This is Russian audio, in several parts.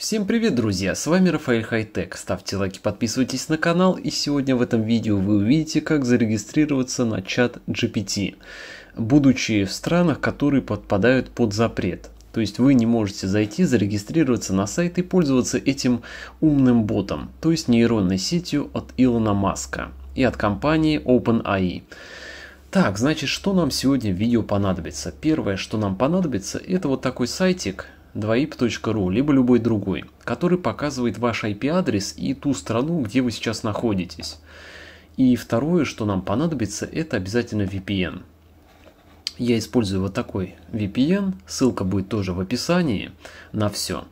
Всем привет, друзья! С вами Рафаэль Хайтек. Ставьте лайки, подписывайтесь на канал, и сегодня в этом видео вы увидите, как зарегистрироваться на чат GPT, будучи в странах, которые подпадают под запрет. То есть вы не можете зайти, зарегистрироваться на сайт и пользоваться этим умным ботом, то есть нейронной сетью от Илона Маска и от компании OpenAI. Так, значит, что нам сегодня в видео понадобится? Первое, что нам понадобится, это вот такой сайтик – dwoip.ru, либо любой другой, который показывает ваш IP-адрес и ту страну, где вы сейчас находитесь. И второе, что нам понадобится, это обязательно VPN. Я использую вот такой VPN, ссылка будет тоже в описании на все.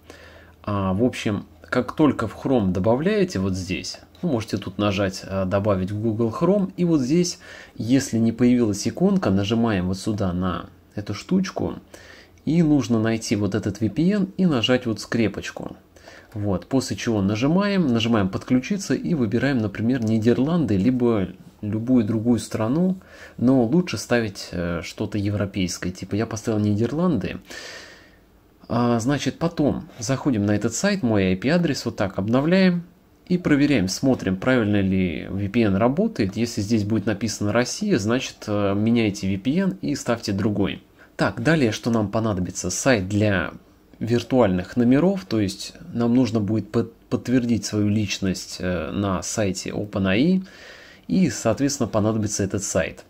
А, в общем, как только в Chrome добавляете вот здесь, ну, можете тут нажать а, «Добавить в Google Chrome», и вот здесь, если не появилась иконка, нажимаем вот сюда на эту штучку, и нужно найти вот этот VPN и нажать вот скрепочку. Вот, после чего нажимаем, нажимаем подключиться и выбираем, например, Нидерланды, либо любую другую страну, но лучше ставить э, что-то европейское. Типа я поставил Нидерланды. А, значит, потом заходим на этот сайт, мой IP-адрес вот так обновляем и проверяем, смотрим, правильно ли VPN работает. Если здесь будет написано Россия, значит э, меняйте VPN и ставьте другой. Так, далее, что нам понадобится? Сайт для виртуальных номеров, то есть нам нужно будет под подтвердить свою личность э, на сайте OpenAI и, соответственно, понадобится этот сайт.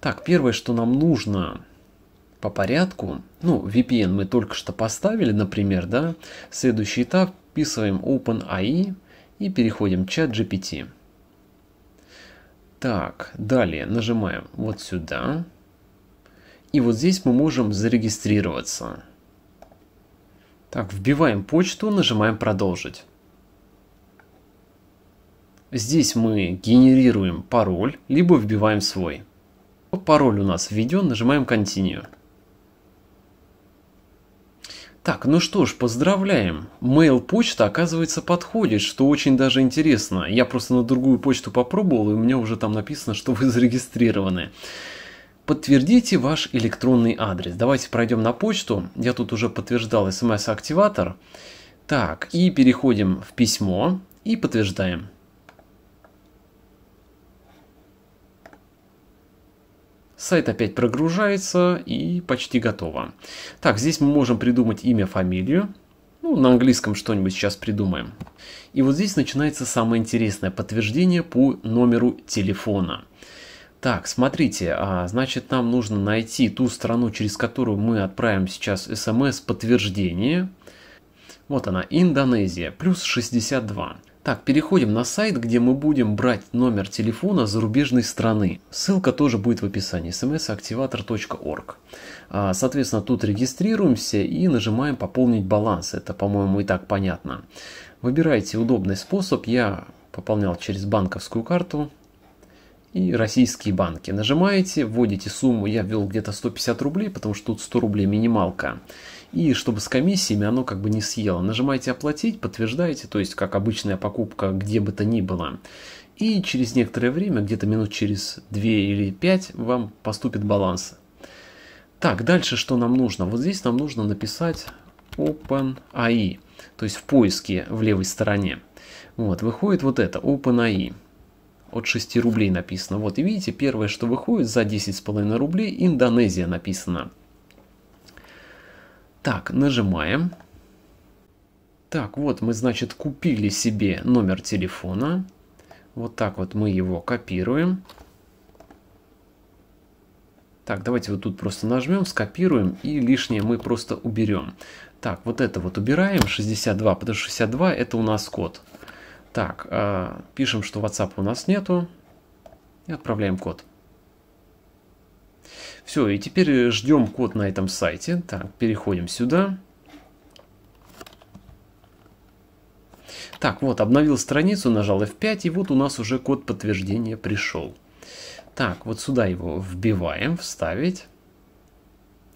Так, первое, что нам нужно по порядку, ну, VPN мы только что поставили, например, да, следующий этап, вписываем OpenAI и переходим в чат GPT. Так, далее нажимаем вот сюда, и вот здесь мы можем зарегистрироваться. Так, вбиваем почту, нажимаем «Продолжить». Здесь мы генерируем пароль, либо вбиваем свой. Пароль у нас введен, нажимаем Continue. Так, ну что ж, поздравляем. Mail почта оказывается подходит, что очень даже интересно. Я просто на другую почту попробовал, и у меня уже там написано, что вы зарегистрированы. Подтвердите ваш электронный адрес. Давайте пройдем на почту. Я тут уже подтверждал смс-активатор. Так, и переходим в письмо и подтверждаем. Сайт опять прогружается и почти готово. Так, здесь мы можем придумать имя, фамилию. Ну, на английском что-нибудь сейчас придумаем. И вот здесь начинается самое интересное подтверждение по номеру телефона. Так, смотрите, а, значит нам нужно найти ту страну, через которую мы отправим сейчас смс-подтверждение. Вот она, Индонезия, плюс 62. Так, переходим на сайт, где мы будем брать номер телефона зарубежной страны. Ссылка тоже будет в описании, smsactivator.org. Эм а, соответственно, тут регистрируемся и нажимаем «Пополнить баланс». Это, по-моему, и так понятно. Выбирайте удобный способ. Я пополнял через банковскую карту и российские банки. Нажимаете, вводите сумму, я ввел где-то 150 рублей, потому что тут 100 рублей минималка. И чтобы с комиссиями оно как бы не съело. Нажимаете оплатить, подтверждаете, то есть как обычная покупка где бы то ни было. И через некоторое время, где-то минут через 2 или 5, вам поступит баланс. Так, дальше что нам нужно? Вот здесь нам нужно написать OpenAI, то есть в поиске в левой стороне. Вот, выходит вот это, OpenAI от 6 рублей написано. Вот, и видите, первое, что выходит за 10,5 рублей, Индонезия написано. Так, нажимаем. Так, вот мы, значит, купили себе номер телефона. Вот так вот мы его копируем. Так, давайте вот тут просто нажмем, скопируем и лишнее мы просто уберем. Так, вот это вот убираем, 62, потому что 62 это у нас код. Так, э, пишем, что WhatsApp у нас нету. И отправляем код. Все, и теперь ждем код на этом сайте. Так, переходим сюда. Так, вот, обновил страницу, нажал F5, и вот у нас уже код подтверждения пришел. Так, вот сюда его вбиваем, вставить.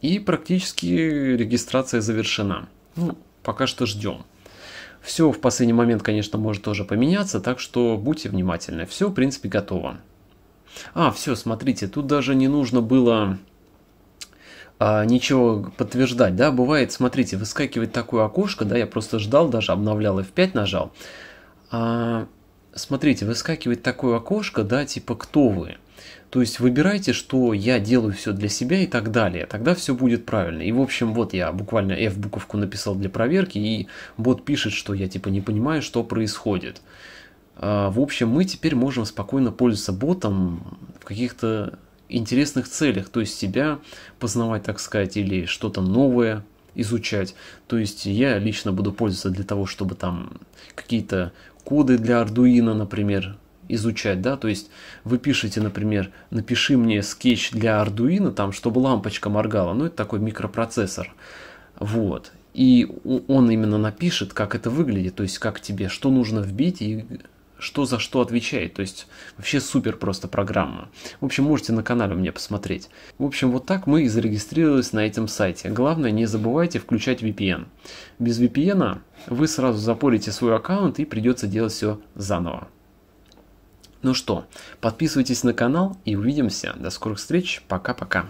И практически регистрация завершена. Ну, пока что ждем. Все в последний момент, конечно, может тоже поменяться, так что будьте внимательны. Все, в принципе, готово. А, все, смотрите, тут даже не нужно было а, ничего подтверждать, да, бывает, смотрите, выскакивает такое окошко, да, я просто ждал, даже обновлял F5 нажал, а, смотрите, выскакивает такое окошко, да, типа кто вы, то есть выбирайте, что я делаю все для себя и так далее. Тогда все будет правильно. И в общем, вот я буквально F буковку написал для проверки, и бот пишет, что я типа не понимаю, что происходит. А, в общем, мы теперь можем спокойно пользоваться ботом в каких-то интересных целях, то есть себя познавать, так сказать, или что-то новое изучать. То есть я лично буду пользоваться для того, чтобы там какие-то коды для Arduino, например, изучать, да, то есть вы пишете, например, напиши мне скетч для Arduino, там, чтобы лампочка моргала, ну, это такой микропроцессор, вот, и он именно напишет, как это выглядит, то есть как тебе, что нужно вбить и что за что отвечает. То есть вообще супер просто программа. В общем, можете на канале мне посмотреть. В общем, вот так мы и зарегистрировались на этом сайте. Главное, не забывайте включать VPN. Без VPN вы сразу запорите свой аккаунт и придется делать все заново. Ну что, подписывайтесь на канал и увидимся. До скорых встреч. Пока-пока.